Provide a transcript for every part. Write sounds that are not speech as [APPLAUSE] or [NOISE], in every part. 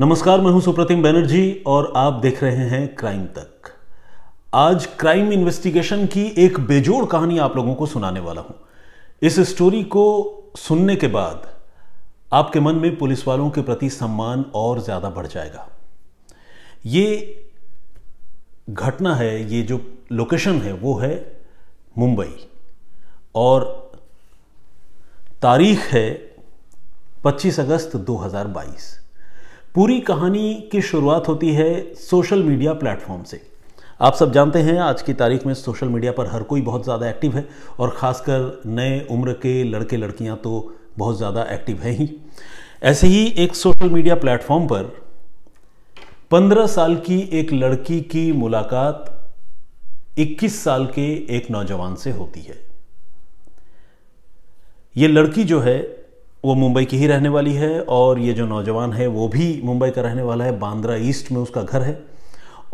नमस्कार मैं हूं सुप्रतिम बैनर्जी और आप देख रहे हैं क्राइम तक आज क्राइम इन्वेस्टिगेशन की एक बेजोड़ कहानी आप लोगों को सुनाने वाला हूं इस स्टोरी को सुनने के बाद आपके मन में पुलिस वालों के प्रति सम्मान और ज़्यादा बढ़ जाएगा ये घटना है ये जो लोकेशन है वो है मुंबई और तारीख है 25 अगस्त 2022 पूरी कहानी की शुरुआत होती है सोशल मीडिया प्लेटफॉर्म से आप सब जानते हैं आज की तारीख में सोशल मीडिया पर हर कोई बहुत ज़्यादा एक्टिव है और ख़ासकर नए उम्र के लड़के लड़कियां तो बहुत ज़्यादा एक्टिव हैं ही ऐसे ही एक सोशल मीडिया प्लेटफॉर्म पर पंद्रह साल की एक लड़की की मुलाकात इक्कीस साल के एक नौजवान से होती है ये लड़की जो है वो मुंबई की ही रहने वाली है और ये जो नौजवान है वो भी मुंबई का रहने वाला है बांद्रा ईस्ट में उसका घर है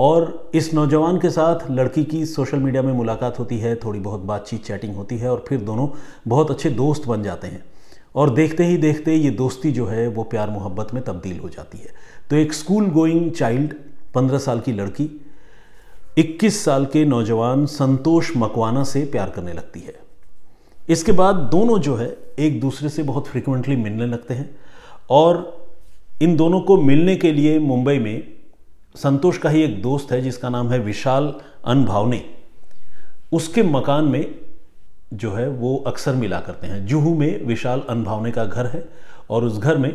और इस नौजवान के साथ लड़की की सोशल मीडिया में मुलाकात होती है थोड़ी बहुत बातचीत चैटिंग होती है और फिर दोनों बहुत अच्छे दोस्त बन जाते हैं और देखते ही देखते ये दोस्ती जो है वो प्यार मोहब्बत में तब्दील हो जाती है तो एक स्कूल गोइंग चाइल्ड पंद्रह साल की लड़की इक्कीस साल के नौजवान संतोष मकवाना से प्यार करने लगती है इसके बाद दोनों जो है एक दूसरे से बहुत फ्रिक्वेंटली मिलने लगते हैं और इन दोनों को मिलने के लिए मुंबई में संतोष का ही एक दोस्त है जिसका नाम है विशाल अनभावने उसके मकान में जो है वो अक्सर मिला करते हैं जूहू में विशाल अनभावने का घर है और उस घर में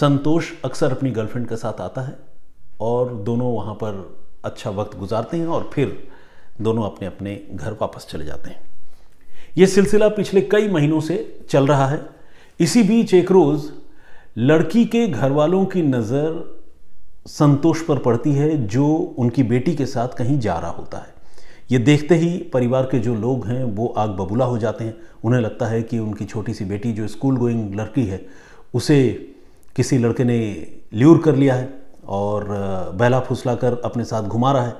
संतोष अक्सर अपनी गर्लफ्रेंड के साथ आता है और दोनों वहाँ पर अच्छा वक्त गुजारते हैं और फिर दोनों अपने अपने घर वापस चले जाते हैं ये सिलसिला पिछले कई महीनों से चल रहा है इसी बीच एक रोज़ लड़की के घर वालों की नज़र संतोष पर पड़ती है जो उनकी बेटी के साथ कहीं जा रहा होता है ये देखते ही परिवार के जो लोग हैं वो आग बबूला हो जाते हैं उन्हें लगता है कि उनकी छोटी सी बेटी जो स्कूल गोइंग लड़की है उसे किसी लड़के ने ल्यूर कर लिया है और बहला फुसला कर अपने साथ घुमा रहा है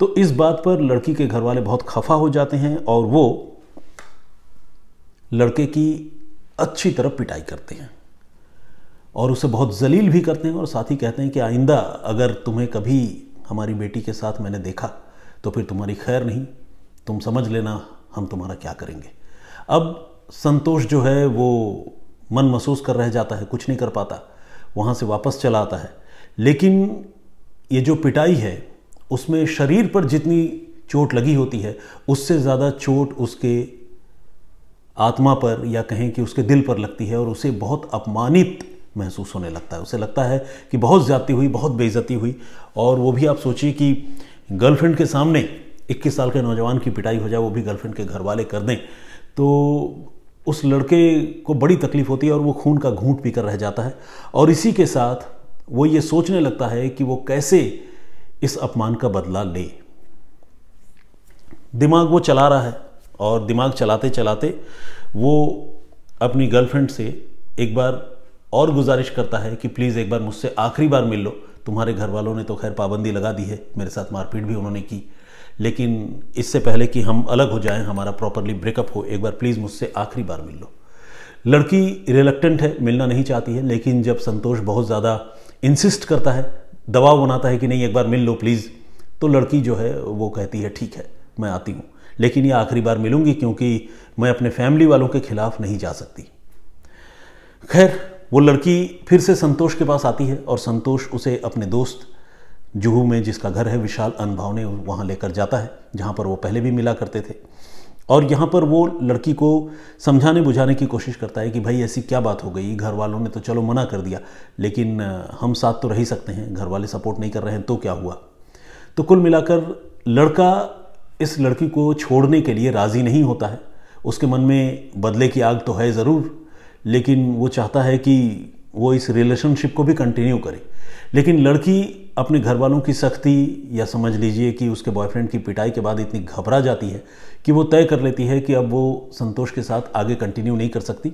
तो इस बात पर लड़की के घर वाले बहुत खफा हो जाते हैं और वो लड़के की अच्छी तरह पिटाई करते हैं और उसे बहुत जलील भी करते हैं और साथ ही कहते हैं कि आइंदा अगर तुम्हें कभी हमारी बेटी के साथ मैंने देखा तो फिर तुम्हारी खैर नहीं तुम समझ लेना हम तुम्हारा क्या करेंगे अब संतोष जो है वो मन महसूस कर रह जाता है कुछ नहीं कर पाता वहाँ से वापस चला आता है लेकिन ये जो पिटाई है उसमें शरीर पर जितनी चोट लगी होती है उससे ज़्यादा चोट उसके आत्मा पर या कहें कि उसके दिल पर लगती है और उसे बहुत अपमानित महसूस होने लगता है उसे लगता है कि बहुत ज़्यादती हुई बहुत बेइज्जती हुई और वो भी आप सोचिए कि गर्लफ्रेंड के सामने 21 साल के नौजवान की पिटाई हो जाए वो भी गर्लफ्रेंड के घर वाले कर दें तो उस लड़के को बड़ी तकलीफ़ होती है और वो खून का घूंट पीकर रह जाता है और इसी के साथ वो ये सोचने लगता है कि वो कैसे इस अपमान का बदला ले दिमाग वो चला रहा है और दिमाग चलाते चलाते वो अपनी गर्लफ्रेंड से एक बार और गुजारिश करता है कि प्लीज़ एक बार मुझसे आखिरी बार मिल लो तुम्हारे घर वालों ने तो खैर पाबंदी लगा दी है मेरे साथ मारपीट भी उन्होंने की लेकिन इससे पहले कि हम अलग हो जाएं हमारा प्रॉपरली ब्रेकअप हो एक बार प्लीज़ मुझसे आखिरी बार मिल लो लड़की रिलेक्टेंट है मिलना नहीं चाहती है लेकिन जब संतोष बहुत ज़्यादा इंसिस्ट करता है दबाव बनाता है कि नहीं एक बार मिल लो प्लीज़ तो लड़की जो है वो कहती है ठीक है मैं आती हूँ लेकिन ये आखिरी बार मिलूंगी क्योंकि मैं अपने फैमिली वालों के खिलाफ नहीं जा सकती खैर वो लड़की फिर से संतोष के पास आती है और संतोष उसे अपने दोस्त जुहू में जिसका घर है विशाल अनुभाव ने वहाँ लेकर जाता है जहाँ पर वो पहले भी मिला करते थे और यहाँ पर वो लड़की को समझाने बुझाने की कोशिश करता है कि भाई ऐसी क्या बात हो गई घर वालों ने तो चलो मना कर दिया लेकिन हम साथ तो रह सकते हैं घर वाले सपोर्ट नहीं कर रहे हैं तो क्या हुआ तो कुल मिलाकर लड़का इस लड़की को छोड़ने के लिए राज़ी नहीं होता है उसके मन में बदले की आग तो है ज़रूर लेकिन वो चाहता है कि वो इस रिलेशनशिप को भी कंटिन्यू करे लेकिन लड़की अपने घर वालों की सख्ती या समझ लीजिए कि उसके बॉयफ्रेंड की पिटाई के बाद इतनी घबरा जाती है कि वो तय कर लेती है कि अब वो संतोष के साथ आगे कंटिन्यू नहीं कर सकती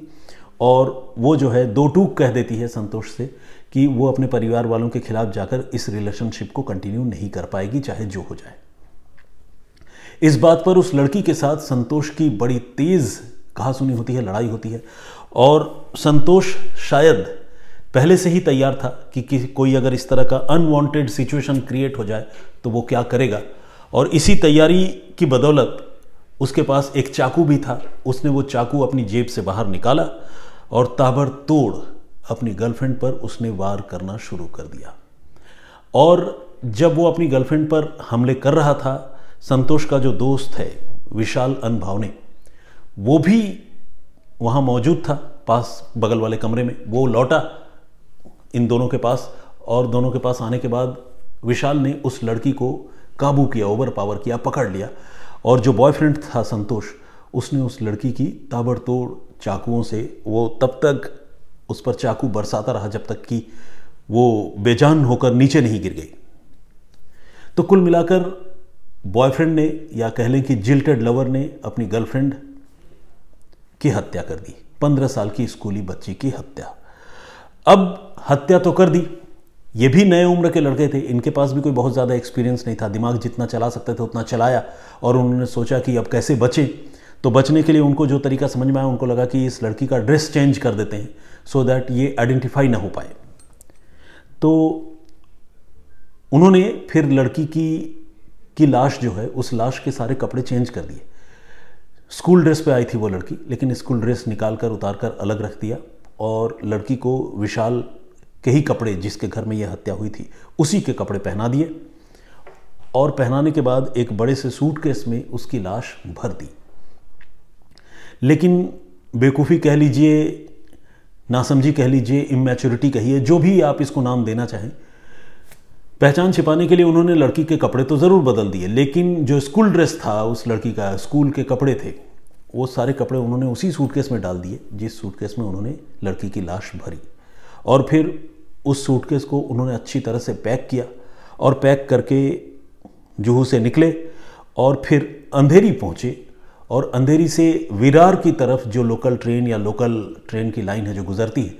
और वो जो है दो टूक कह देती है संतोष से कि वो अपने परिवार वालों के खिलाफ जाकर इस रिलेशनशिप को कंटिन्यू नहीं कर पाएगी चाहे जो हो जाए इस बात पर उस लड़की के साथ संतोष की बड़ी तेज़ कहा सुनी होती है लड़ाई होती है और संतोष शायद पहले से ही तैयार था कि, कि कोई अगर इस तरह का अनवांटेड सिचुएशन क्रिएट हो जाए तो वो क्या करेगा और इसी तैयारी की बदौलत उसके पास एक चाकू भी था उसने वो चाकू अपनी जेब से बाहर निकाला और ताबड़तोड़ अपनी गर्लफ्रेंड पर उसने वार करना शुरू कर दिया और जब वो अपनी गर्लफ्रेंड पर हमले कर रहा था संतोष का जो दोस्त है विशाल अनभावने वो भी वहाँ मौजूद था पास बगल वाले कमरे में वो लौटा इन दोनों के पास और दोनों के पास आने के बाद विशाल ने उस लड़की को काबू किया ओवर पावर किया पकड़ लिया और जो बॉयफ्रेंड था संतोष उसने उस लड़की की ताबड़तोड़ चाकुओं से वो तब तक उस पर चाकू बरसाता रहा जब तक कि वो बेजान होकर नीचे नहीं गिर गई तो कुल मिलाकर बॉयफ्रेंड ने या कह लें कि जिल्टेड लवर ने अपनी गर्लफ्रेंड की हत्या कर दी पंद्रह साल की स्कूली बच्ची की हत्या अब हत्या तो कर दी ये भी नए उम्र के लड़के थे इनके पास भी कोई बहुत ज़्यादा एक्सपीरियंस नहीं था दिमाग जितना चला सकते थे उतना चलाया और उन्होंने सोचा कि अब कैसे बचें तो बचने के लिए उनको जो तरीका समझ में आया उनको लगा कि इस लड़की का ड्रेस चेंज कर देते हैं सो so दैट ये आइडेंटिफाई ना हो पाए तो उन्होंने फिर लड़की की की लाश जो है उस लाश के सारे कपड़े चेंज कर दिए स्कूल ड्रेस पे आई थी वो लड़की लेकिन स्कूल ड्रेस निकाल कर उतार कर अलग रख दिया और लड़की को विशाल के ही कपड़े जिसके घर में यह हत्या हुई थी उसी के कपड़े पहना दिए और पहनाने के बाद एक बड़े से सूटकेस में उसकी लाश भर दी लेकिन बेकूफी कह लीजिए नासमझी कह लीजिए इमेच्योरिटी कहिए जो भी आप इसको नाम देना चाहें पहचान छिपाने के लिए उन्होंने लड़की के कपड़े तो ज़रूर बदल दिए लेकिन जो स्कूल ड्रेस था उस लड़की का स्कूल के कपड़े थे वो सारे कपड़े उन्होंने उसी सूटकेस में डाल दिए जिस सूटकेस में उन्होंने लड़की की लाश भरी और फिर उस सूटकेस को उन्होंने अच्छी तरह से पैक किया और पैक करके जूहू से निकले और फिर अंधेरी पहुँचे और अंधेरी से विरार की तरफ जो लोकल ट्रेन या लोकल ट्रेन की लाइन है जो गुजरती है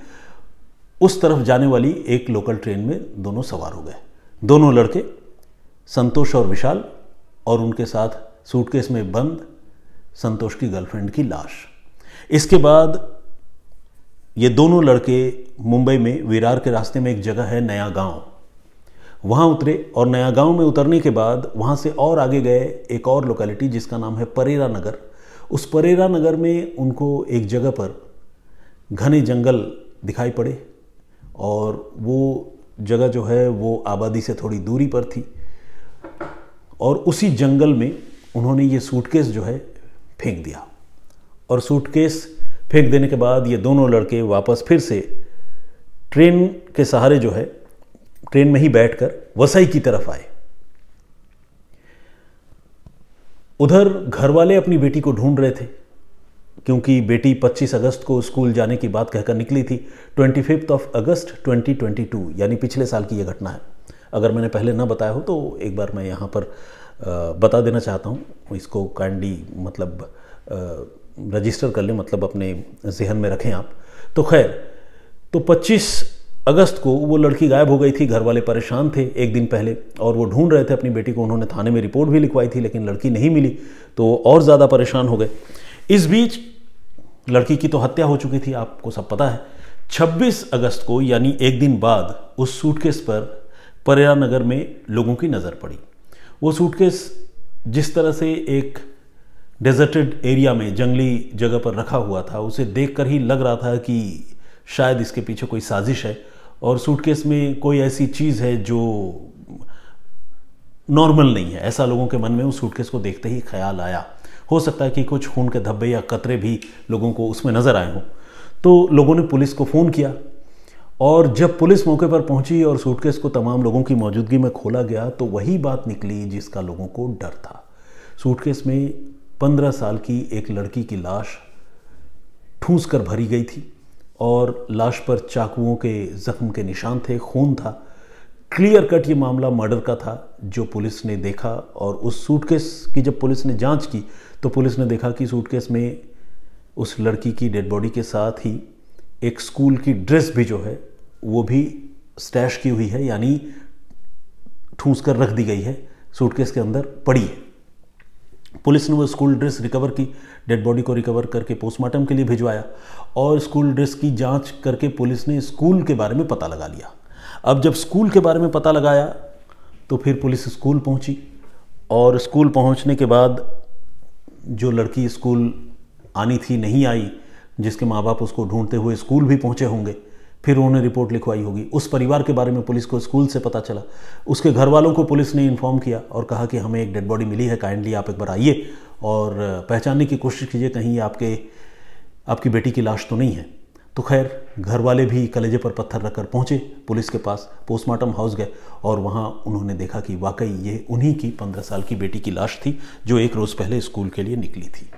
उस तरफ जाने वाली एक लोकल ट्रेन में दोनों सवार हो गए दोनों लड़के संतोष और विशाल और उनके साथ सूटकेस में बंद संतोष की गर्लफ्रेंड की लाश इसके बाद ये दोनों लड़के मुंबई में विरार के रास्ते में एक जगह है नया गांव वहाँ उतरे और नया गांव में उतरने के बाद वहाँ से और आगे गए एक और लोकेलिटी जिसका नाम है परेरा नगर उस परेरा नगर में उनको एक जगह पर घने जंगल दिखाई पड़े और वो जगह जो है वो आबादी से थोड़ी दूरी पर थी और उसी जंगल में उन्होंने ये सूटकेस जो है फेंक दिया और सूटकेस फेंक देने के बाद ये दोनों लड़के वापस फिर से ट्रेन के सहारे जो है ट्रेन में ही बैठकर वसई की तरफ आए उधर घर वाले अपनी बेटी को ढूंढ रहे थे क्योंकि बेटी 25 अगस्त को स्कूल जाने की बात कहकर निकली थी ट्वेंटी फिफ्थ ऑफ अगस्त 2022 यानी पिछले साल की यह घटना है अगर मैंने पहले ना बताया हो तो एक बार मैं यहाँ पर बता देना चाहता हूँ इसको काइंडली मतलब रजिस्टर कर लें मतलब अपने जहन में रखें आप तो खैर तो 25 अगस्त को वो लड़की गायब हो गई थी घर वाले परेशान थे एक दिन पहले और वो ढूंढ रहे थे अपनी बेटी को उन्होंने थाने में रिपोर्ट भी लिखवाई थी लेकिन लड़की नहीं मिली तो और ज़्यादा परेशान हो गए इस बीच लड़की की तो हत्या हो चुकी थी आपको सब पता है 26 अगस्त को यानी एक दिन बाद उस सूटकेस पर परेरा नगर में लोगों की नज़र पड़ी वो सूटकेस जिस तरह से एक डेजर्टेड एरिया में जंगली जगह पर रखा हुआ था उसे देखकर ही लग रहा था कि शायद इसके पीछे कोई साजिश है और सूटकेस में कोई ऐसी चीज़ है जो नॉर्मल नहीं है ऐसा लोगों के मन में उस सूटकेस को देखते ही ख्याल आया हो सकता है कि कुछ खून के धब्बे या कतरे भी लोगों को उसमें नज़र आए हों तो लोगों ने पुलिस को फ़ोन किया और जब पुलिस मौके पर पहुंची और सूटकेस को तमाम लोगों की मौजूदगी में खोला गया तो वही बात निकली जिसका लोगों को डर था सूटकेस में पंद्रह साल की एक लड़की की लाश ठूंस कर भरी गई थी और लाश पर चाकुओं के ज़ख्म के निशान थे खून था क्लियर कट ये मामला मर्डर का था जो पुलिस ने देखा और उस सूटकेस की जब पुलिस ने जांच की तो पुलिस ने देखा कि सूटकेस में उस लड़की की डेड बॉडी के साथ ही एक स्कूल की ड्रेस भी जो है वो भी स्टैश की हुई है यानी ठूस कर रख दी गई है सूटकेस के अंदर पड़ी है पुलिस ने वो स्कूल ड्रेस रिकवर की डेड बॉडी को रिकवर करके पोस्टमार्टम के लिए भिजवाया और स्कूल ड्रेस की जांच करके पुलिस ने स्कूल के बारे में पता लगा लिया अब जब स्कूल के बारे में पता लगाया तो फिर पुलिस स्कूल पहुंची और स्कूल पहुंचने के बाद जो लड़की स्कूल आनी थी नहीं आई जिसके माँ बाप उसको ढूंढते हुए स्कूल भी पहुंचे होंगे फिर उन्होंने रिपोर्ट लिखवाई होगी उस परिवार के बारे में पुलिस को स्कूल से पता चला उसके घर वालों को पुलिस ने इन्फॉर्म किया और कहा कि हमें एक डेड बॉडी मिली है काइंडली आप एक बार आइए और पहचानने की कोशिश कीजिए कहीं आपके आपकी बेटी की लाश तो नहीं है तो खैर घर वाले भी कलेजे पर पत्थर रखकर पहुंचे पुलिस के पास पोस्टमार्टम हाउस गए और वहां उन्होंने देखा कि वाकई ये उन्हीं की पंद्रह साल की बेटी की लाश थी जो एक रोज़ पहले स्कूल के लिए निकली थी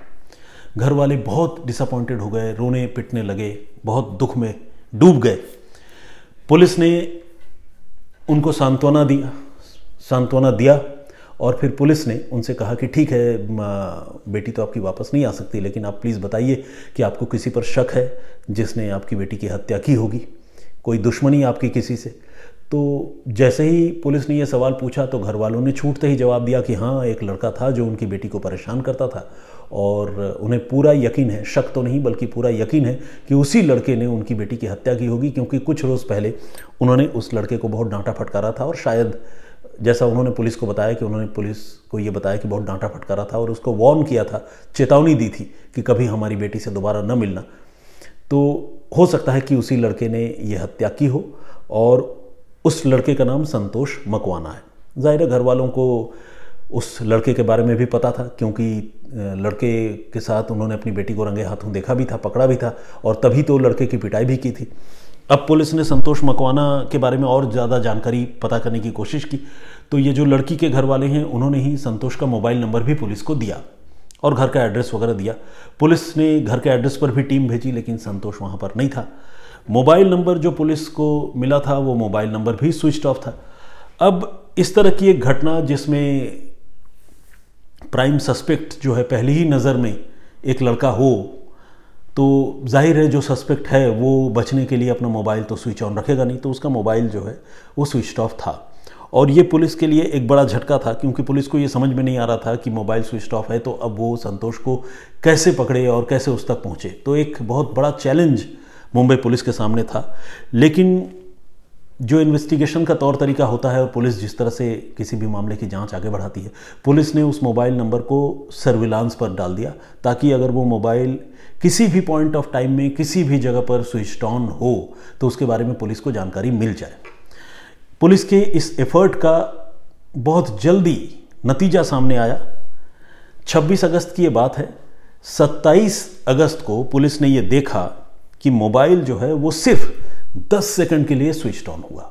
घर वाले बहुत डिसअपॉइंटेड हो गए रोने पिटने लगे बहुत दुख में डूब गए पुलिस ने उनको सांत्वना दिया सांत्वना दिया और फिर पुलिस ने उनसे कहा कि ठीक है बेटी तो आपकी वापस नहीं आ सकती लेकिन आप प्लीज़ बताइए कि आपको किसी पर शक है जिसने आपकी बेटी की हत्या की होगी कोई दुश्मनी आपकी किसी से तो जैसे ही पुलिस ने यह सवाल पूछा तो घर वालों ने छूटते ही जवाब दिया कि हाँ एक लड़का था जो उनकी बेटी को परेशान करता था और उन्हें पूरा यकीन है शक तो नहीं बल्कि पूरा यकीन है कि उसी लड़के ने उनकी बेटी की हत्या की होगी क्योंकि कुछ रोज़ पहले उन्होंने उस लड़के को बहुत डांटा फटकारा था और शायद जैसा उन्होंने पुलिस को बताया कि उन्होंने पुलिस को ये बताया कि बहुत डांटा फटकारा था और उसको वार्न किया था चेतावनी दी थी कि कभी हमारी बेटी से दोबारा न मिलना तो हो सकता है कि उसी लड़के ने ये हत्या की हो और उस लड़के का नाम संतोष मकवाना है ज़ाहिर घर वालों को उस लड़के के बारे में भी पता था क्योंकि लड़के के साथ उन्होंने अपनी बेटी को रंगे हाथों देखा भी था पकड़ा भी था और तभी तो लड़के की पिटाई भी की थी अब पुलिस ने संतोष मकवाना के बारे में और ज़्यादा जानकारी पता करने की कोशिश की तो ये जो लड़की के घर वाले हैं उन्होंने ही संतोष का मोबाइल नंबर भी पुलिस को दिया और घर का एड्रेस वगैरह दिया पुलिस ने घर के एड्रेस पर भी टीम भेजी लेकिन संतोष वहाँ पर नहीं था मोबाइल नंबर जो पुलिस को मिला था वो मोबाइल नंबर भी स्विच ऑफ था अब इस तरह की एक घटना जिसमें प्राइम सस्पेक्ट जो है पहली ही नज़र में एक लड़का हो तो जाहिर है जो सस्पेक्ट है वो बचने के लिए अपना मोबाइल तो स्विच ऑन रखेगा नहीं तो उसका मोबाइल जो है वो स्विच ऑफ था और ये पुलिस के लिए एक बड़ा झटका था क्योंकि पुलिस को ये समझ में नहीं आ रहा था कि मोबाइल स्विच ऑफ है तो अब वो संतोष को कैसे पकड़े और कैसे उस तक पहुँचे तो एक बहुत बड़ा चैलेंज मुंबई पुलिस के सामने था लेकिन जो इन्वेस्टिगेशन का तौर तरीका होता है और पुलिस जिस तरह से किसी भी मामले की जांच आगे बढ़ाती है पुलिस ने उस मोबाइल नंबर को सर्विलांस पर डाल दिया ताकि अगर वो मोबाइल किसी भी पॉइंट ऑफ टाइम में किसी भी जगह पर स्विच ऑन हो तो उसके बारे में पुलिस को जानकारी मिल जाए पुलिस के इस एफर्ट का बहुत जल्दी नतीजा सामने आया 26 अगस्त की ये बात है 27 अगस्त को पुलिस ने ये देखा कि मोबाइल जो है वो सिर्फ दस सेकंड के लिए स्विच ऑन हुआ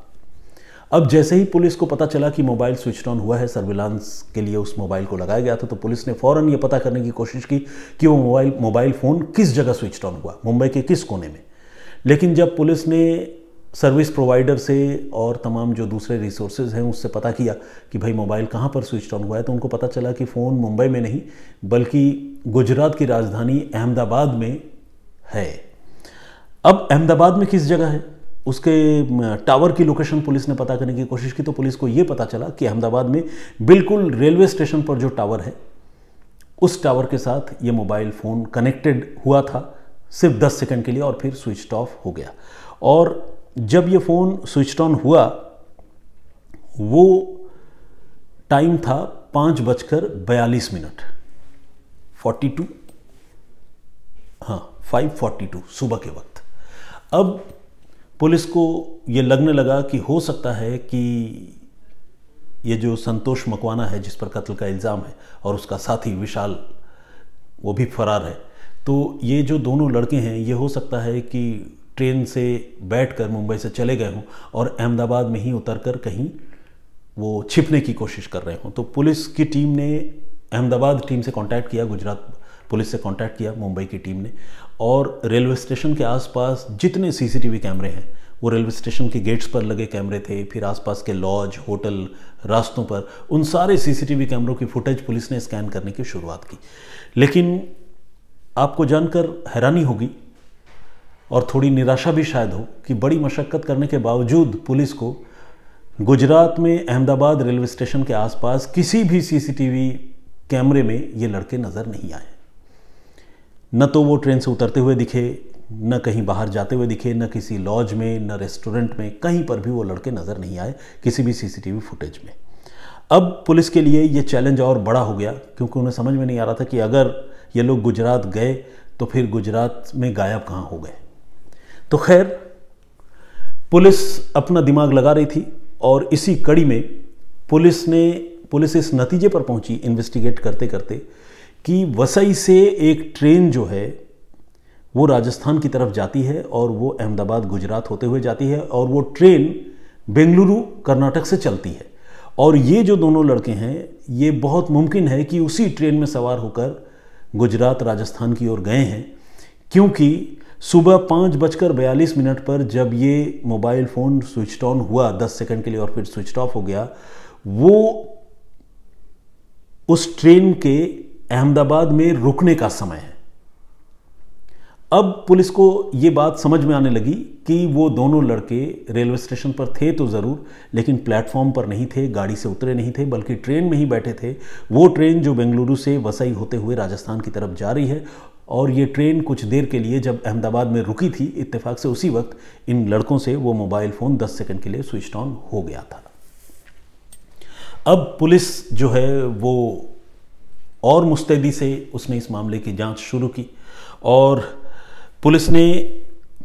अब जैसे ही पुलिस को पता चला कि मोबाइल स्विच ऑन हुआ है सर्विलांस के लिए उस मोबाइल को लगाया गया था तो पुलिस ने फौरन यह पता करने की कोशिश की कि वो मोबाइल मोबाइल फ़ोन किस जगह स्विच ऑन हुआ मुंबई के किस कोने में लेकिन जब पुलिस ने सर्विस प्रोवाइडर से और तमाम जो दूसरे रिसोर्सेज हैं उससे पता किया कि भाई मोबाइल कहाँ पर स्विच ऑन हुआ है तो उनको पता चला कि फ़ोन मुंबई में नहीं बल्कि गुजरात की राजधानी अहमदाबाद में है अब अहमदाबाद में किस जगह है उसके टावर की लोकेशन पुलिस ने पता करने की कोशिश की तो पुलिस को यह पता चला कि अहमदाबाद में बिल्कुल रेलवे स्टेशन पर जो टावर है उस टावर के साथ ये मोबाइल फ़ोन कनेक्टेड हुआ था सिर्फ 10 सेकंड के लिए और फिर स्विच ऑफ हो गया और जब ये फ़ोन स्विच ऑन हुआ वो टाइम था पांच बजकर बयालीस मिनट फोर्टी टू हाँ टू सुबह के वक्त अब पुलिस को ये लगने लगा कि हो सकता है कि ये जो संतोष मकवाना है जिस पर कत्ल का इल्ज़ाम है और उसका साथी विशाल वो भी फरार है तो ये जो दोनों लड़के हैं ये हो सकता है कि ट्रेन से बैठकर मुंबई से चले गए हों और अहमदाबाद में ही उतरकर कहीं वो छिपने की कोशिश कर रहे हों तो पुलिस की टीम ने अहमदाबाद टीम से कांटेक्ट किया गुजरात पुलिस से कांटेक्ट किया मुंबई की टीम ने और रेलवे स्टेशन के आसपास जितने सीसीटीवी कैमरे हैं वो रेलवे स्टेशन के गेट्स पर लगे कैमरे थे फिर आसपास के लॉज होटल रास्तों पर उन सारे सीसीटीवी कैमरों की फुटेज पुलिस ने स्कैन करने की शुरुआत की लेकिन आपको जानकर हैरानी होगी और थोड़ी निराशा भी शायद हो कि बड़ी मशक्क़त करने के बावजूद पुलिस को गुजरात में अहमदाबाद रेलवे स्टेशन के आसपास किसी भी सीसीटीवी कैमरे में ये लड़के नज़र नहीं आए न तो वो ट्रेन से उतरते हुए दिखे न कहीं बाहर जाते हुए दिखे न किसी लॉज में न रेस्टोरेंट में कहीं पर भी वो लड़के नज़र नहीं आए किसी भी सीसीटीवी फुटेज में अब पुलिस के लिए ये चैलेंज और बड़ा हो गया क्योंकि उन्हें समझ में नहीं आ रहा था कि अगर ये लोग गुजरात गए तो फिर गुजरात में गायब कहाँ हो गए तो खैर पुलिस अपना दिमाग लगा रही थी और इसी कड़ी में पुलिस ने पुलिस इस नतीजे पर पहुंची इन्वेस्टिगेट करते करते कि वसई से एक ट्रेन जो है वो राजस्थान की तरफ जाती है और वो अहमदाबाद गुजरात होते हुए जाती है और वो ट्रेन बेंगलुरु कर्नाटक से चलती है और ये जो दोनों लड़के हैं ये बहुत मुमकिन है कि उसी ट्रेन में सवार होकर गुजरात राजस्थान की ओर गए हैं क्योंकि सुबह पाँच बजकर बयालीस मिनट पर जब ये मोबाइल फ़ोन स्विच ऑन हुआ दस सेकंड के लिए और फिर स्विच ऑफ हो गया वो उस ट्रेन के अहमदाबाद में रुकने का समय है अब पुलिस को ये बात समझ में आने लगी कि वो दोनों लड़के रेलवे स्टेशन पर थे तो ज़रूर लेकिन प्लेटफॉर्म पर नहीं थे गाड़ी से उतरे नहीं थे बल्कि ट्रेन में ही बैठे थे वो ट्रेन जो बेंगलुरु से वसई होते हुए राजस्थान की तरफ जा रही है और ये ट्रेन कुछ देर के लिए जब अहमदाबाद में रुकी थी इत्तेफाक से उसी वक्त इन लड़कों से वो मोबाइल फ़ोन 10 सेकंड के लिए स्विच ऑन हो गया था अब पुलिस जो है वो और मुस्तैदी से उसने इस मामले की जांच शुरू की और पुलिस ने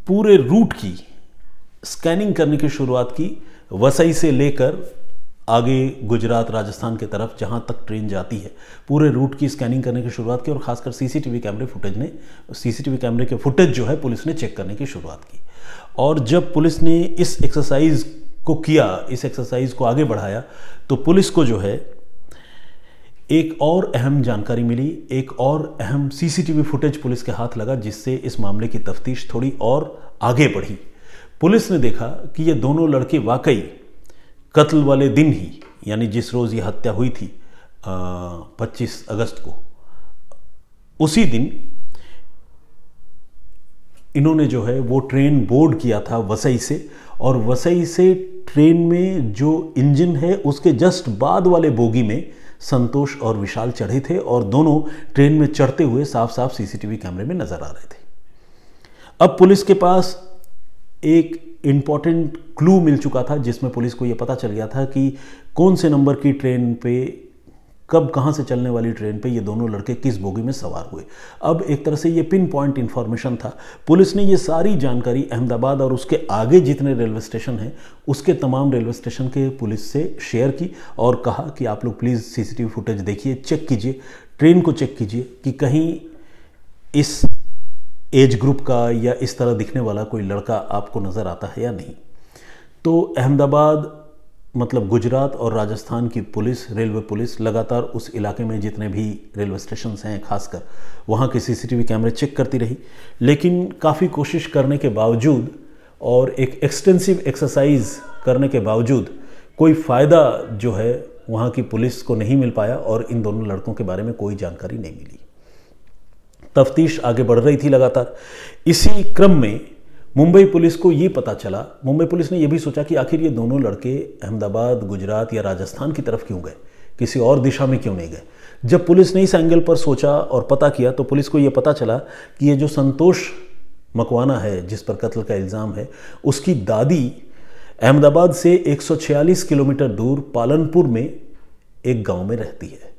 पूरे रूट की स्कैनिंग करने की शुरुआत की वसई से लेकर आगे गुजरात राजस्थान के तरफ जहां तक ट्रेन जाती है पूरे रूट की स्कैनिंग करने की शुरुआत की और खासकर सीसीटीवी कैमरे फुटेज ने सीसीटीवी कैमरे के फुटेज जो है पुलिस ने चेक करने की शुरुआत की और जब पुलिस ने इस एक्सरसाइज को किया इस एक्सरसाइज को आगे बढ़ाया तो पुलिस को जो है एक और अहम जानकारी मिली एक और अहम सीसीटीवी फुटेज पुलिस के हाथ लगा जिससे इस मामले की तफ्तीश थोड़ी और आगे बढ़ी पुलिस ने देखा कि ये दोनों लड़के वाकई कत्ल वाले दिन ही यानी जिस रोज़ ये हत्या हुई थी पच्चीस अगस्त को उसी दिन इन्होंने जो है वो ट्रेन बोर्ड किया था वसई से और वसई से ट्रेन में जो इंजन है उसके जस्ट बाद वाले बोगी में संतोष और विशाल चढ़े थे और दोनों ट्रेन में चढ़ते हुए साफ साफ सीसीटीवी कैमरे में नजर आ रहे थे अब पुलिस के पास एक इंपॉर्टेंट क्लू मिल चुका था जिसमें पुलिस को यह पता चल गया था कि कौन से नंबर की ट्रेन पे कब कहाँ से चलने वाली ट्रेन पे ये दोनों लड़के किस बोगी में सवार हुए अब एक तरह से ये पिन पॉइंट इन्फॉर्मेशन था पुलिस ने ये सारी जानकारी अहमदाबाद और उसके आगे जितने रेलवे स्टेशन हैं उसके तमाम रेलवे स्टेशन के पुलिस से शेयर की और कहा कि आप लोग प्लीज़ सी फुटेज देखिए चेक कीजिए ट्रेन को चेक कीजिए कि कहीं इस एज ग्रुप का या इस तरह दिखने वाला कोई लड़का आपको नज़र आता है या नहीं तो अहमदाबाद मतलब गुजरात और राजस्थान की पुलिस रेलवे पुलिस लगातार उस इलाके में जितने भी रेलवे स्टेशन हैं खासकर वहाँ के सीसीटीवी कैमरे चेक करती रही लेकिन काफ़ी कोशिश करने के बावजूद और एक एक्सटेंसिव एक्सरसाइज करने के बावजूद कोई फ़ायदा जो है वहाँ की पुलिस को नहीं मिल पाया और इन दोनों लड़कों के बारे में कोई जानकारी नहीं मिली तफ्तीश आगे बढ़ रही थी लगातार इसी क्रम में मुंबई पुलिस को ये पता चला मुंबई पुलिस ने यह भी सोचा कि आखिर ये दोनों लड़के अहमदाबाद गुजरात या राजस्थान की तरफ क्यों गए किसी और दिशा में क्यों नहीं गए जब पुलिस ने इस एंगल पर सोचा और पता किया तो पुलिस को ये पता चला कि ये जो संतोष मकवाना है जिस पर कत्ल का इल्ज़ाम है उसकी दादी अहमदाबाद से 146 किलोमीटर दूर पालनपुर में एक गांव में रहती है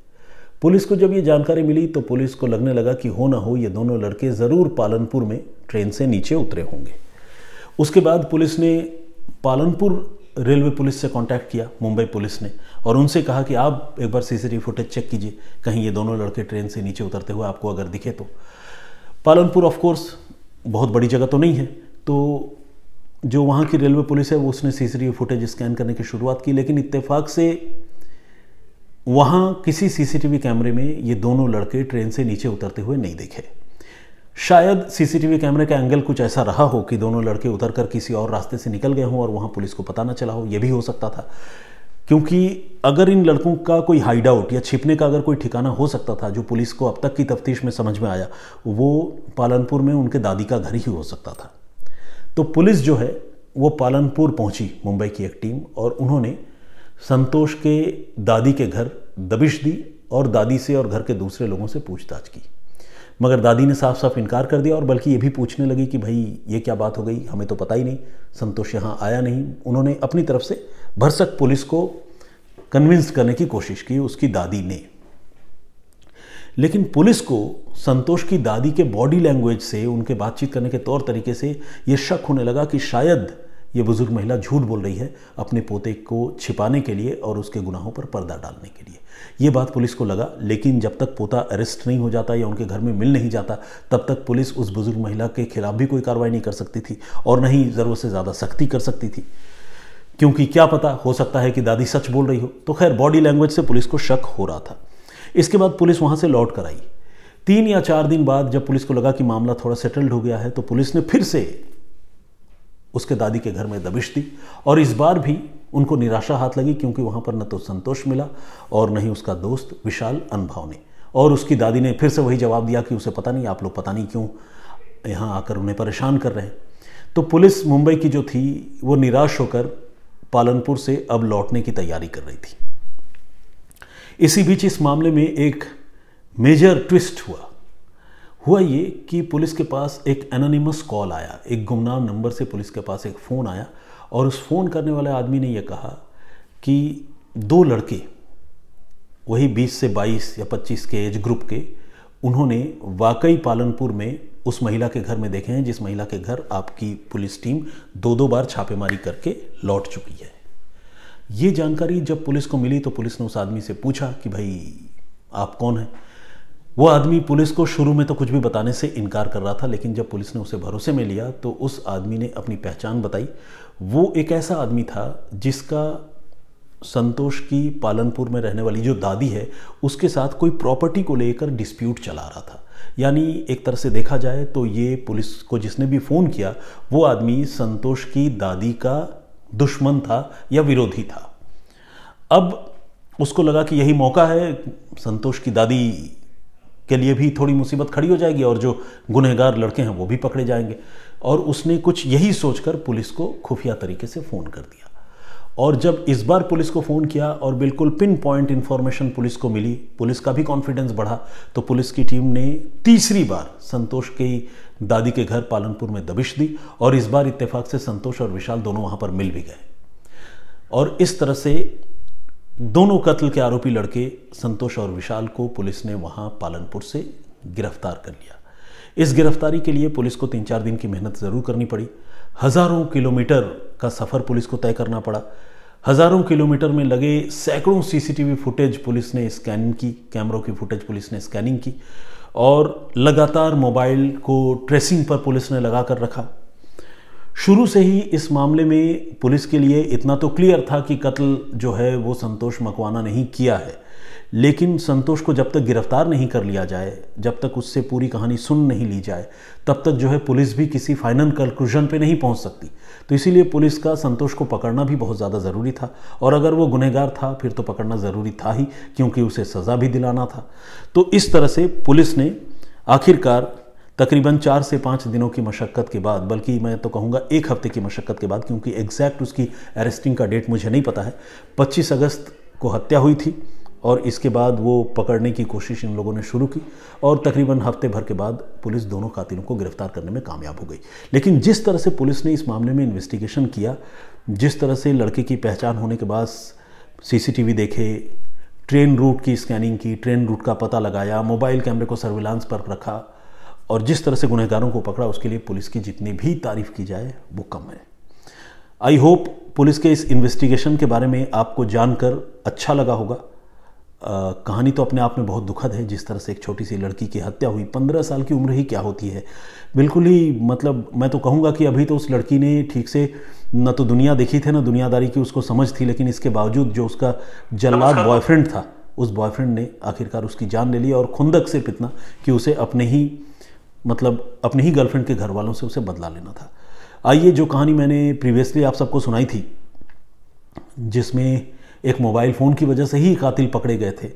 पुलिस को जब ये जानकारी मिली तो पुलिस को लगने लगा कि हो ना हो ये दोनों लड़के ज़रूर पालनपुर में ट्रेन से नीचे उतरे होंगे उसके बाद पुलिस ने पालनपुर रेलवे पुलिस से कांटेक्ट किया मुंबई पुलिस ने और उनसे कहा कि आप एक बार सीसीटीवी फुटेज चेक कीजिए कहीं ये दोनों लड़के ट्रेन से नीचे उतरते हुए आपको अगर दिखे तो पालनपुर ऑफ कोर्स बहुत बड़ी जगह तो नहीं है तो जो वहाँ की रेलवे पुलिस है वो उसने सीसीटीवी फुटेज स्कैन करने की शुरुआत की लेकिन इत्तेफाक से वहाँ किसी सीसीटीवी कैमरे में ये दोनों लड़के ट्रेन से नीचे उतरते हुए नहीं दिखे शायद सीसीटीवी कैमरे का एंगल कुछ ऐसा रहा हो कि दोनों लड़के उतर कर किसी और रास्ते से निकल गए हों और वहाँ पुलिस को पता ना चला हो यह भी हो सकता था क्योंकि अगर इन लड़कों का कोई हाइड आउट या छिपने का अगर कोई ठिकाना हो सकता था जो पुलिस को अब तक की तफ्तीश में समझ में आया वो पालनपुर में उनके दादी का घर ही हो सकता था तो पुलिस जो है वो पालनपुर पहुंची मुंबई की एक टीम और उन्होंने संतोष के दादी के घर दबिश दी और दादी से और घर के दूसरे लोगों से पूछताछ की मगर दादी ने साफ साफ इनकार कर दिया और बल्कि ये भी पूछने लगी कि भाई ये क्या बात हो गई हमें तो पता ही नहीं संतोष यहाँ आया नहीं उन्होंने अपनी तरफ से भरसक पुलिस को कन्विंस करने की कोशिश की उसकी दादी ने लेकिन पुलिस को संतोष की दादी के बॉडी लैंग्वेज से उनके बातचीत करने के तौर तरीके से ये शक होने लगा कि शायद ये बुज़ुर्ग महिला झूठ बोल रही है अपने पोते को छिपाने के लिए और उसके गुनाहों पर पर्दा डालने के लिए ये बात पुलिस को लगा लेकिन जब तक पोता अरेस्ट नहीं हो जाता या उनके घर में मिल नहीं जाता तब तक पुलिस उस बुज़ुर्ग महिला के खिलाफ भी कोई कार्रवाई नहीं कर सकती थी और न ही ज़रूरत से ज़्यादा सख्ती कर सकती थी क्योंकि क्या पता हो सकता है कि दादी सच बोल रही हो तो खैर बॉडी लैंग्वेज से पुलिस को शक हो रहा था इसके बाद पुलिस वहाँ से लौट कर आई तीन या चार दिन बाद जब पुलिस को लगा कि मामला थोड़ा सेटल्ड हो गया है तो पुलिस ने फिर से उसके दादी के घर में दबिश दी और इस बार भी उनको निराशा हाथ लगी क्योंकि वहाँ पर न तो संतोष मिला और न ही उसका दोस्त विशाल अनुभव ने और उसकी दादी ने फिर से वही जवाब दिया कि उसे पता नहीं आप लोग पता नहीं क्यों यहाँ आकर उन्हें परेशान कर रहे हैं तो पुलिस मुंबई की जो थी वो निराश होकर पालनपुर से अब लौटने की तैयारी कर रही थी इसी बीच इस मामले में एक मेजर ट्विस्ट हुआ हुआ ये कि पुलिस के पास एक एनोनिमस कॉल आया एक गुमनाम नंबर से पुलिस के पास एक फ़ोन आया और उस फ़ोन करने वाले आदमी ने यह कहा कि दो लड़के वही 20 से 22 या 25 के एज ग्रुप के उन्होंने वाकई पालनपुर में उस महिला के घर में देखे हैं जिस महिला के घर आपकी पुलिस टीम दो दो बार छापेमारी करके लौट चुकी है ये जानकारी जब पुलिस को मिली तो पुलिस ने उस आदमी से पूछा कि भाई आप कौन हैं वो आदमी पुलिस को शुरू में तो कुछ भी बताने से इनकार कर रहा था लेकिन जब पुलिस ने उसे भरोसे में लिया तो उस आदमी ने अपनी पहचान बताई वो एक ऐसा आदमी था जिसका संतोष की पालनपुर में रहने वाली जो दादी है उसके साथ कोई प्रॉपर्टी को लेकर डिस्प्यूट चला रहा था यानी एक तरह से देखा जाए तो ये पुलिस को जिसने भी फ़ोन किया वो आदमी संतोष की दादी का दुश्मन था या विरोधी था अब उसको लगा कि यही मौका है संतोष की दादी के लिए भी थोड़ी मुसीबत खड़ी हो जाएगी और जो गुनहगार लड़के हैं वो भी पकड़े जाएंगे और उसने कुछ यही सोचकर पुलिस को खुफिया तरीके से फ़ोन कर दिया और जब इस बार पुलिस को फ़ोन किया और बिल्कुल पिन पॉइंट इन्फॉर्मेशन पुलिस को मिली पुलिस का भी कॉन्फिडेंस बढ़ा तो पुलिस की टीम ने तीसरी बार संतोष के दादी के घर पालनपुर में दबिश दी और इस बार इत्तेफाक से संतोष और विशाल दोनों वहाँ पर मिल भी गए और इस तरह से दोनों कत्ल के आरोपी लड़के संतोष और विशाल को पुलिस ने वहां पालनपुर से गिरफ्तार कर लिया इस गिरफ्तारी के लिए पुलिस को तीन चार दिन की मेहनत जरूर करनी पड़ी हजारों किलोमीटर का सफर पुलिस को तय करना पड़ा हजारों किलोमीटर में लगे सैकड़ों सीसीटीवी फुटेज पुलिस ने स्कैनिंग की कैमरों की फुटेज पुलिस ने स्कैनिंग की और लगातार मोबाइल को ट्रेसिंग पर पुलिस ने लगा कर रखा शुरू से ही इस मामले में पुलिस के लिए इतना तो क्लियर था कि कत्ल जो है वो संतोष मकवाना नहीं किया है लेकिन संतोष को जब तक गिरफ्तार नहीं कर लिया जाए जब तक उससे पूरी कहानी सुन नहीं ली जाए तब तक जो है पुलिस भी किसी फाइनल कंक्लूजन पे नहीं पहुंच सकती तो इसीलिए पुलिस का संतोष को पकड़ना भी बहुत ज़्यादा ज़रूरी था और अगर वो गुनहगार था फिर तो पकड़ना ज़रूरी था ही क्योंकि उसे सज़ा भी दिलाना था तो इस तरह से पुलिस ने आखिरकार तकरीबन चार से पाँच दिनों की मशक्क़त के बाद बल्कि मैं तो कहूँगा एक हफ़्ते की मशक्क़त के बाद क्योंकि एग्जैक्ट उसकी अरेस्टिंग का डेट मुझे नहीं पता है पच्चीस अगस्त को हत्या हुई थी और इसके बाद वो पकड़ने की कोशिश इन लोगों ने शुरू की और तकरीबन हफ्ते भर के बाद पुलिस दोनों कातिलों को गिरफ्तार करने में कामयाब हो गई लेकिन जिस तरह से पुलिस ने इस मामले में इन्वेस्टिगेशन किया जिस तरह से लड़के की पहचान होने के बाद सीसीटीवी देखे ट्रेन रूट की स्कैनिंग की ट्रेन रूट का पता लगाया मोबाइल कैमरे को सर्विलांस पर रखा और जिस तरह से गुनहगारों को पकड़ा उसके लिए पुलिस की जितनी भी तारीफ की जाए वो कम है आई होप पुलिस के इस इन्वेस्टिगेशन के बारे में आपको जानकर अच्छा लगा होगा आ, कहानी तो अपने आप में बहुत दुखद है जिस तरह से एक छोटी सी लड़की की हत्या हुई पंद्रह साल की उम्र ही क्या होती है बिल्कुल ही मतलब मैं तो कहूँगा कि अभी तो उस लड़की ने ठीक से न तो दुनिया देखी थी ना दुनियादारी की उसको समझ थी लेकिन इसके बावजूद जो उसका जल्लाद बॉयफ्रेंड था उस बॉयफ्रेंड ने आखिरकार उसकी जान ले ली और खुंदक से पितना कि उसे अपने ही मतलब अपने ही गर्लफ्रेंड के घर वालों से उसे बदला लेना था आइए जो कहानी मैंने प्रीवियसली आप सबको सुनाई थी जिसमें एक मोबाइल फ़ोन की वजह से ही कातिल पकड़े गए थे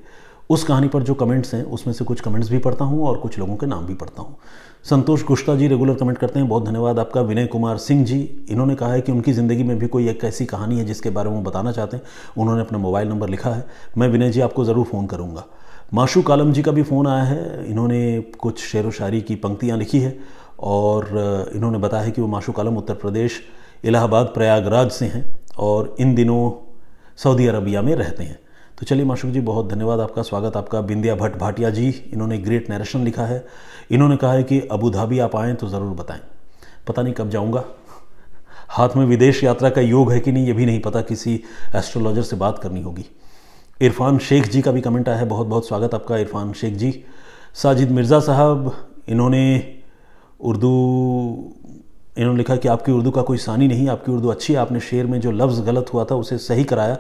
उस कहानी पर जो कमेंट्स हैं उसमें से कुछ कमेंट्स भी पढ़ता हूँ और कुछ लोगों के नाम भी पढ़ता हूँ संतोष गुश्ता जी रेगुलर कमेंट करते हैं बहुत धन्यवाद आपका विनय कुमार सिंह जी इन्होंने कहा है कि उनकी ज़िंदगी में भी कोई एक ऐसी कहानी है जिसके बारे में बताना चाहते हैं उन्होंने अपना मोबाइल नंबर लिखा है मैं विनय जी आपको ज़रूर फ़ोन करूँगा माशू आलम जी का भी फ़ोन आया है इन्होंने कुछ शेर व शारी की पंक्तियाँ लिखी है और इन्होंने बताया है कि वो माशू कालम उत्तर प्रदेश इलाहाबाद प्रयागराज से हैं और इन दिनों सऊदी अरबिया में रहते हैं तो चलिए माशूक जी बहुत धन्यवाद आपका स्वागत आपका बिंदिया भट्ट भाटिया जी इन्होंने ग्रेट नरेशन लिखा है इन्होंने कहा है कि अबू धाबी आप आएँ तो ज़रूर बताएं पता नहीं कब जाऊँगा हाथ में विदेश यात्रा का योग है कि नहीं ये भी नहीं पता किसी एस्ट्रोलॉजर से बात करनी होगी इरफान शेख जी का भी कमेंट आया है बहुत बहुत स्वागत आपका इरफान शेख जी साजिद मिर्ज़ा साहब इन्होंने उर्दू इन्होंने लिखा कि आपकी उर्दू का कोई सानी नहीं आपकी उर्दू अच्छी है आपने शेर में जो लफ्ज़ गलत हुआ था उसे सही कराया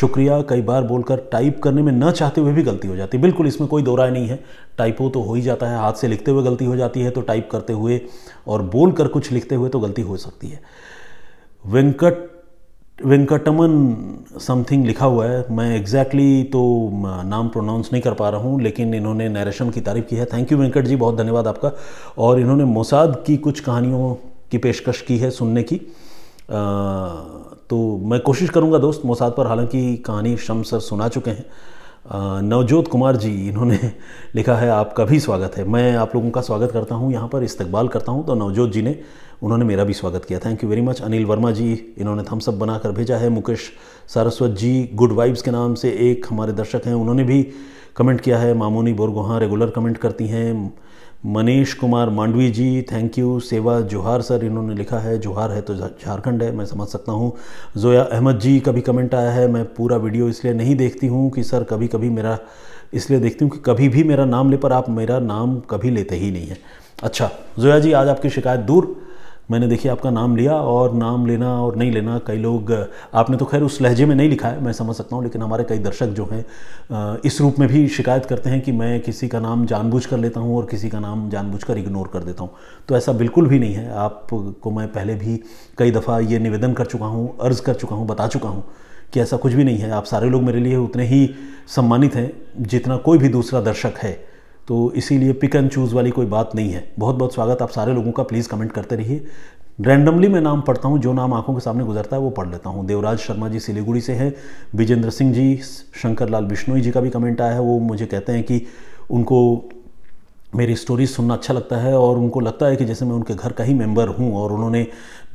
शुक्रिया कई बार बोलकर टाइप करने में न चाहते हुए भी गलती हो जाती है बिल्कुल इसमें कोई दो राय नहीं है टाइपो तो हो ही जाता है हाथ से लिखते हुए गलती हो जाती है तो टाइप करते हुए और बोल कर कुछ लिखते हुए तो गलती हो सकती है वेंकट वेंकटमन समथिंग लिखा हुआ है मैं एग्जैक्टली exactly तो नाम प्रोनाउंस नहीं कर पा रहा हूँ लेकिन इन्होंने नरेशन की तारीफ़ की है थैंक यू वेंकट जी बहुत धन्यवाद आपका और इन्होंने मोसाद की कुछ कहानियों की पेशकश की है सुनने की आ, तो मैं कोशिश करूँगा दोस्त मोसाद पर हालांकि कहानी शम सर सुना चुके हैं नवजोत कुमार जी इन्होंने [LAUGHS] लिखा है आपका भी स्वागत है मैं आप लोगों का स्वागत करता हूँ यहाँ पर इस्तकबाल करता हूँ तो नवजोत जी ने उन्होंने मेरा भी स्वागत किया thank you very much Anil Verma ji इन्होंने थम्सअप बनाकर भेजा है मुकेश सारस्वत जी गुड वाइब्स के नाम से एक हमारे दर्शक हैं उन्होंने भी कमेंट किया है मामोनी बोरगोहा रेगुलर कमेंट करती हैं मनीष कुमार मांडवी जी थैंक यू सेवा जोहार सर इन्होंने लिखा है जोहार है तो झारखंड है मैं समझ सकता हूँ जोया अहमद जी का भी कमेंट आया है मैं पूरा वीडियो इसलिए नहीं देखती हूँ कि सर कभी कभी मेरा इसलिए देखती हूँ कि कभी भी मेरा नाम ले पर आप मेरा नाम कभी लेते ही नहीं हैं अच्छा जोया जी आज आपकी शिकायत दूर मैंने देखिए आपका नाम लिया और नाम लेना और नहीं लेना कई लोग आपने तो खैर उस लहजे में नहीं लिखा है मैं समझ सकता हूँ लेकिन हमारे कई दर्शक जो हैं इस रूप में भी शिकायत करते हैं कि मैं किसी का नाम जानबूझ कर लेता हूँ और किसी का नाम जानबूझ कर इग्नोर कर देता हूँ तो ऐसा बिल्कुल भी नहीं है आपको मैं पहले भी कई दफ़ा ये निवेदन कर चुका हूँ अर्ज़ कर चुका हूँ बता चुका हूँ कि ऐसा कुछ भी नहीं है आप सारे लोग मेरे लिए उतने ही सम्मानित हैं जितना कोई भी दूसरा दर्शक है तो इसीलिए पिक एंड चूज़ वाली कोई बात नहीं है बहुत बहुत स्वागत आप सारे लोगों का प्लीज़ कमेंट करते रहिए रैंडमली मैं नाम पढ़ता हूँ जो नाम आंखों के सामने गुजरता है वो पढ़ लेता हूँ देवराज शर्मा जी सिलीगुड़ी से हैं विजेंद्र सिंह जी शंकर लाल बिश्नोई जी का भी कमेंट आया है वो मुझे कहते हैं कि उनको मेरी स्टोरी सुनना अच्छा लगता है और उनको लगता है कि जैसे मैं उनके घर का ही मेंबर हूँ और उन्होंने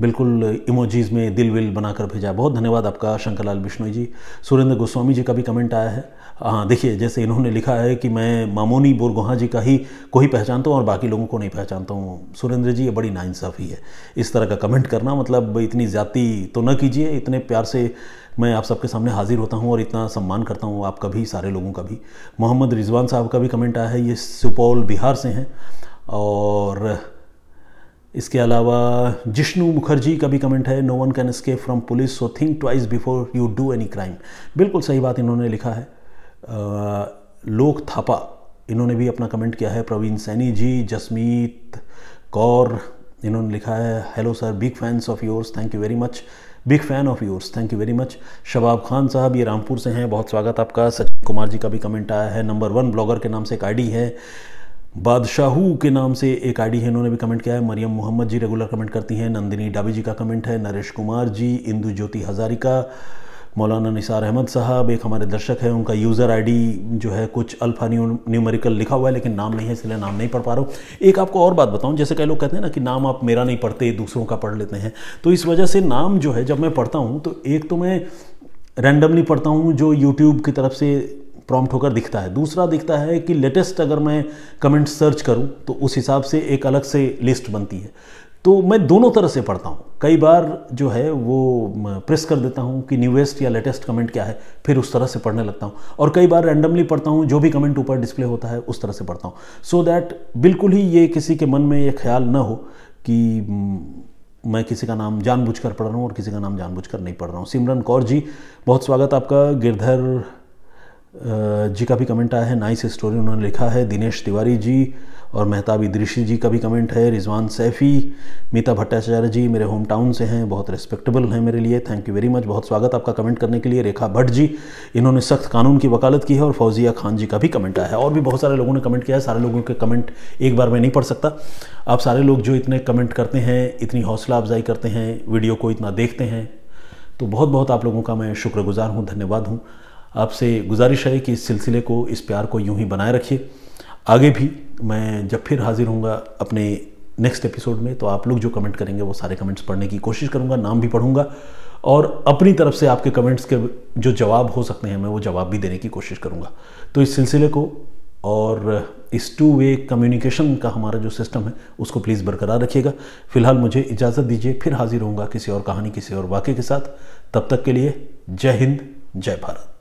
बिल्कुल इमोजीज़ में दिल विल बनाकर भेजा बहुत धन्यवाद आपका शंकरलाल बिश्नोई जी सुरेंद्र गोस्वामी जी का भी कमेंट आया है हाँ देखिए जैसे इन्होंने लिखा है कि मैं मामोनी बोरगोहा जी का ही को ही पहचानता हूँ और बाकी लोगों को नहीं पहचानता हूँ सुरेंद्र जी ये बड़ी नाइंसाफ़ी है इस तरह का कमेंट करना मतलब इतनी ज़्यादा तो न कीजिए इतने प्यार से मैं आप सबके सामने हाजिर होता हूँ और इतना सम्मान करता हूँ आपका भी सारे लोगों का भी मोहम्मद रिजवान साहब का भी कमेंट आया है ये सुपौल बिहार से हैं और इसके अलावा जिष्णु मुखर्जी का भी कमेंट है no one can escape from police so think twice before you do any crime बिल्कुल सही बात इन्होंने लिखा है आ, लोक थापा इन्होंने भी अपना कमेंट किया है प्रवीण सैनी जी जसमीत कौर इन्होंने लिखा है hello sir big fans of yours thank you very much big fan of yours thank you very much Shabab Khan साहब ये रामपुर से हैं बहुत स्वागत आपका सचिन कुमार जी का भी कमेंट आया है नंबर वन ब्लॉगर के नाम से एक आई है बादशाहू के नाम से एक आईडी है इन्होंने भी कमेंट किया है मरियम मोहम्मद जी रेगुलर कमेंट करती हैं नंदिनी डाबी जी का कमेंट है नरेश कुमार जी इंदु ज्योति हजारिका मौलाना निसार अहमद साहब एक हमारे दर्शक हैं उनका यूज़र आईडी जो है कुछ अल्फ़ा न्यू न्यूमेरिकल लिखा हुआ है लेकिन नाम नहीं है इसलिए नाम नहीं पढ़ पा रहा हूँ एक आपको और बात बताऊँ जैसे कई लोग कहते हैं ना कि नाम आप मेरा नहीं पढ़ते दूसरों का पढ़ लेते हैं तो इस वजह से नाम जो है जब मैं पढ़ता हूँ तो एक तो मैं रैंडमली पढ़ता हूँ जो यूट्यूब की तरफ से प्रॉम्प्ट होकर दिखता है दूसरा दिखता है कि लेटेस्ट अगर मैं कमेंट सर्च करूं तो उस हिसाब से एक अलग से लिस्ट बनती है तो मैं दोनों तरह से पढ़ता हूँ कई बार जो है वो प्रेस कर देता हूँ कि न्यूएस्ट या लेटेस्ट कमेंट क्या है फिर उस तरह से पढ़ने लगता हूँ और कई बार रैंडमली पढ़ता हूँ जो भी कमेंट ऊपर डिस्प्ले होता है उस तरह से पढ़ता हूँ सो दैट बिल्कुल ही ये किसी के मन में ये ख्याल ना हो कि मैं किसी का नाम जानबूझकर पढ़ रहा हूँ और किसी का नाम जानबूझकर नहीं पढ़ रहा हूँ सिमरन कौर जी बहुत स्वागत आपका गिरधर जी का भी कमेंट आया है नाइस स्टोरी उन्होंने लिखा है दिनेश तिवारी जी और मेहताब इदृशी जी का भी कमेंट है रिजवान सैफ़ी मीता भट्टाचार्य जी मेरे होम टाउन से हैं बहुत रिस्पेक्टेबल हैं मेरे लिए थैंक यू वेरी मच बहुत स्वागत आपका कमेंट करने के लिए रेखा भट्ट जी इन्होंने सख्त कानून की वकालत की है और फौजिया खान जी का भी कमेंट आया है और भी बहुत सारे लोगों ने कमेंट किया है सारे लोगों के कमेंट एक बार मैं नहीं पढ़ सकता आप सारे लोग जो इतने कमेंट करते हैं इतनी हौसला अफजाई करते हैं वीडियो को इतना देखते हैं तो बहुत बहुत आप लोगों का मैं शुक्रगुजार हूँ धन्यवाद हूँ आपसे गुजारिश है कि इस सिलसिले को इस प्यार को यूं ही बनाए रखिए आगे भी मैं जब फिर हाजिर हूँ अपने नेक्स्ट एपिसोड में तो आप लोग जो कमेंट करेंगे वो सारे कमेंट्स पढ़ने की कोशिश करूँगा नाम भी पढ़ूँगा और अपनी तरफ से आपके कमेंट्स के जो जवाब हो सकते हैं मैं वो जवाब भी देने की कोशिश करूँगा तो इस सिलसिले को और इस टू वे कम्युनिकेशन का हमारा जो सिस्टम है उसको प्लीज़ बरकरार रखिएगा फ़िलहाल मुझे इजाज़त दीजिए फिर हाजिर होऊंगा किसी और कहानी किसी और वाक्य के साथ तब तक के लिए जय हिंद जय भारत